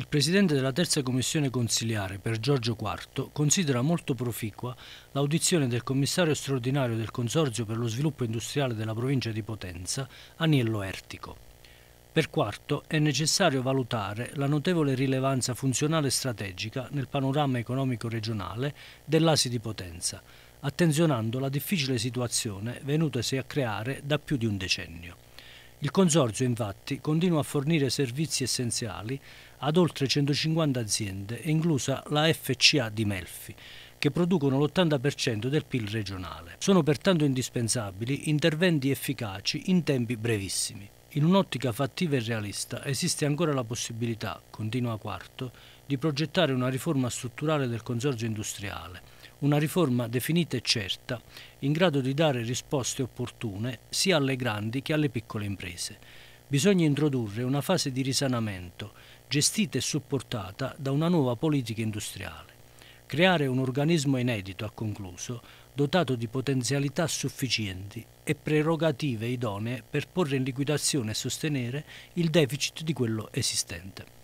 Il presidente della terza commissione consiliare, per Giorgio IV, considera molto proficua l'audizione del commissario straordinario del Consorzio per lo sviluppo industriale della provincia di Potenza, Aniello Ertico. Per quarto, è necessario valutare la notevole rilevanza funzionale e strategica nel panorama economico regionale dell'Asi di Potenza, attenzionando la difficile situazione venutasi a creare da più di un decennio. Il Consorzio infatti continua a fornire servizi essenziali ad oltre 150 aziende, inclusa la FCA di Melfi, che producono l'80% del PIL regionale. Sono pertanto indispensabili interventi efficaci in tempi brevissimi. In un'ottica fattiva e realista esiste ancora la possibilità, continua Quarto, di progettare una riforma strutturale del Consorzio industriale, una riforma definita e certa, in grado di dare risposte opportune sia alle grandi che alle piccole imprese. Bisogna introdurre una fase di risanamento, gestita e supportata da una nuova politica industriale. Creare un organismo inedito, ha concluso, dotato di potenzialità sufficienti e prerogative idonee per porre in liquidazione e sostenere il deficit di quello esistente.